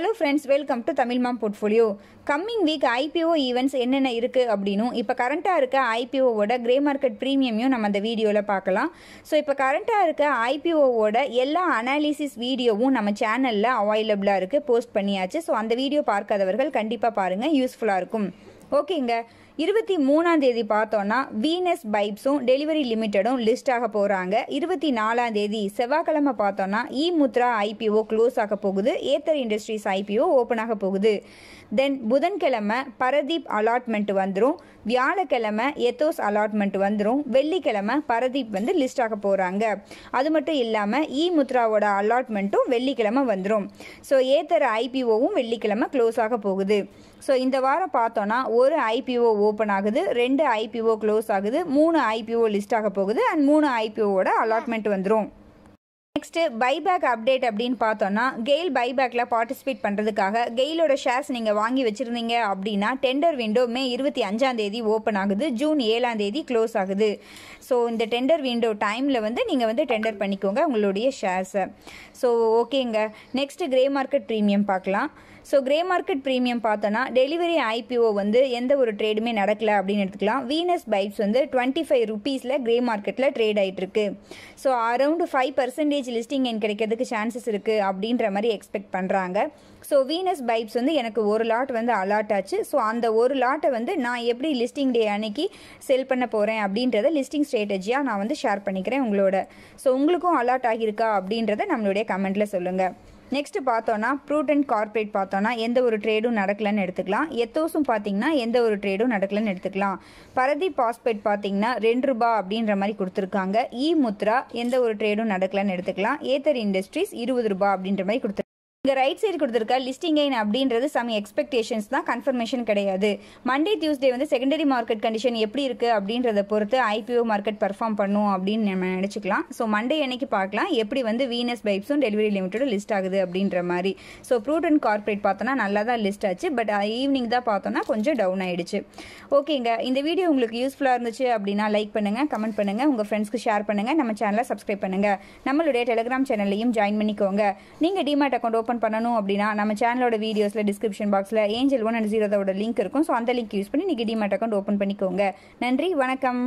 hello friends welcome to Tamil mom portfolio coming week IPO events என்னென்ன இருக்குது அப்படின்னும் இப்போ கரண்ட்டாக இருக்க ஐபிஓவோட கிரே மார்க்கெட் ப்ரீமியமையும் நம்ம அந்த வீடியோவில் பார்க்கலாம் ஸோ இப்போ கரண்ட்டாக இருக்க ஐபிஓவோட எல்லா அனாலிசிஸ் வீடியோவும் நம்ம சேனலில் அவைலபிளாக இருக்குது போஸ்ட் பண்ணியாச்சு ஸோ அந்த வீடியோ பார்க்காதவர்கள் கண்டிப்பாக பாருங்கள் யூஸ்ஃபுல்லாக இருக்கும் ஓகேங்க இருபத்தி மூணாம் தேதி பார்த்தோன்னா வீனஸ் பைப்ஸும் டெலிவரி லிமிட்டடும் லிஸ்ட் ஆக போகிறாங்க இருபத்தி நாலாம் தேதி செவ்வாய்க்கிழமை பார்த்தோன்னா இ முத்ரா ஐபிஓ க்ளோஸ் ஆக போகுது ஏத்தர் இண்டஸ்ட்ரீஸ் ஐபிஓ ஓப்பன் ஆக போகுது தென் புதன்கிழமை பரதீப் அலாட்மெண்ட் வந்துடும் வியாழக்கிழமை எத்தோஸ் அலாட்மெண்ட் வந்துடும் வெள்ளிக்கிழமை பரதீப் வந்து லிஸ்ட் ஆக போகிறாங்க அது மட்டும் இல்லாமல் இ முத்ராவோட அலாட்மெண்ட்டும் வெள்ளிக்கிழமை வந்துடும் ஸோ ஏத்தர் ஐபிஓவும் வெள்ளிக்கிழமை க்ளோஸ் ஆக போகுது ஸோ இந்த வாரம் பார்த்தோன்னா ஒரு ஐபிஓ ஓப்பன் ஆகுது ரெண்டு ஐபிஓ க்ளோஸ் ஆகுது மூணு ஐபிஓ லிஸ்ட் ஆக போகுது அண்ட் மூணு ஐபிஓவோட அலாட்மெண்ட் வந்துடும் நெக்ஸ்ட்டு பைபேக் அப்டேட் அப்படின்னு பார்த்தோன்னா கெயில் பைபேக்கில் பார்ட்டிசிபேட் பண்ணுறதுக்காக கெயிலோட ஷேர்ஸ் நீங்கள் வாங்கி வச்சுருந்தீங்க அப்படின்னா டெண்டர் விண்டோ மே இருபத்தி தேதி ஓப்பன் ஆகுது ஜூன் ஏழாந்தேதி க்ளோஸ் ஆகுது ஸோ இந்த டெண்டர் விண்டோ டைமில் வந்து நீங்கள் வந்து டெண்டர் பண்ணிக்கோங்க உங்களுடைய ஷேர்ஸை ஸோ ஓகேங்க நெக்ஸ்ட்டு கிரே மார்க்கெட் ப்ரீமியம் பார்க்கலாம் ஸோ கிரே மார்க்கெட் ப்ரீமியம் பார்த்தோன்னா டெலிவரி ஐபிஓ வந்து எந்த ஒரு ட்ரேடுமே நடக்கல அப்படின்னு எடுத்துக்கலாம் வீனஸ் பைப்ஸ் வந்து டுவெண்ட்டி ஃபைவ் ருபீஸில் கிரே மார்க்கெட்டில் ட்ரேட் ஆகிட்டு so around five percentage listing என் கிடைக்கிறதுக்கு சான்சஸ் இருக்குது அப்படின்ற மாதிரி எக்ஸ்பெக்ட் பண்ணுறாங்க ஸோ வீனஸ் பைப்ஸ் வந்து எனக்கு ஒரு லாட் வந்து அலாட் ஆச்சு ஸோ அந்த ஒரு லாட்டை வந்து நான் எப்படி லிஸ்டிங் டே அன்னைக்கு செல் பண்ண போகிறேன் அப்படின்றத லிஸ்டிங் ஸ்ட்ராட்டஜியாக நான் வந்து ஷேர் பண்ணிக்கிறேன் உங்களோட ஸோ உங்களுக்கும் அலாட் ஆகியிருக்கா அப்படின்றத நம்மளுடைய கமெண்ட்டில் சொல்லுங்கள் நெக்ஸ்ட்டு பார்த்தோன்னா ப்ரூட் அண்ட் கார்பரேட் பார்த்தோன்னா எந்த ஒரு ட்ரேடும் நடக்கலன்னு எடுத்துக்கலாம் எத்தோஸும் பார்த்தீங்கன்னா எந்த ஒரு ட்ரேடும் நடக்கலன்னு எடுத்துக்கலாம் பரதி பாஸ்பேட் பார்த்தீங்கன்னா ரெண்டு ரூபா அப்படின்ற மாதிரி கொடுத்துருக்காங்க இ முத்ரா எந்த ஒரு ட்ரேடும் நடக்கலன்னு எடுத்துக்கலாம் ஏத்தர் இண்டஸ்ட்ரீஸ் இருபது ரூபா அப்படின்ற மாதிரி கொடுத்துருக்காங்க இங்கே ரைட் சைடு கொடுத்துருக்க லிஸ்டிங் எயின் அப்படின்றது சம் எக்ஸ்பெக்டேஷன்ஸ் தான் கன்ஃபர்மேஷன் கிடையாது மண்டே டியூஸ்டே வந்து செகண்டரி மார்க்கெட் கண்டிஷன் எப்படி இருக்குது அப்படின்றத பொறுத்து ஐபிஓ மார்க்கெட் பர்ஃபார்ம் பண்ணும் அப்படின்னு நம்ம நினச்சிக்கலாம் ஸோ மண்டே அன்னைக்கு பார்க்கலாம் எப்படி வந்து வீனஸ் பைப்ஸும் டெலிவரி லிமிட்டடும் லிஸ்ட் ஆகுது அப்படின்ற மாதிரி ஸோ ப்ரூட் அண்ட் கார்பரேட் பார்த்தோன்னா நல்லா தான் லிஸ்ட் ஆச்சு பட் ஈவினிங் தான் பார்த்தோன்னா கொஞ்சம் டவுன் ஆகிடுச்சு ஓகேங்க இந்த வீடியோ உங்களுக்கு யூஸ்ஃபுல்லாக இருந்துச்சு அப்படின்னா லைக் பண்ணுங்கள் கமெண்ட் பண்ணுங்கள் உங்கள் ஃப்ரெண்ட்ஸ்க்கு ஷேர் பண்ணுங்கள் நம்ம சேனலை சப்ஸ்கிரைப் பண்ணுங்கள் நம்மளுடைய டெலிகிராம் சேனல்லையும் ஜாயின் பண்ணிக்கோங்க நீங்கள் டிமார்ட் அக்கௌண்ட் ஓப்பன் ஆன் பண்ணணும் அப்படின்னா நம்ம சேனலோட வீடியோஸில் டிஸ்கிரிப்ஷன் பாக்ஸில் ஏஞ்சல் ஒன் அண்ட் ஜீரோதோட லிங்க் இருக்கும் ஸோ அந்த லிங்க் யூஸ் பண்ணி நீங்கள் டிமேட் அக்கௌண்ட் ஓப்பன் பண்ணிக்கோங்க நன்றி வணக்கம்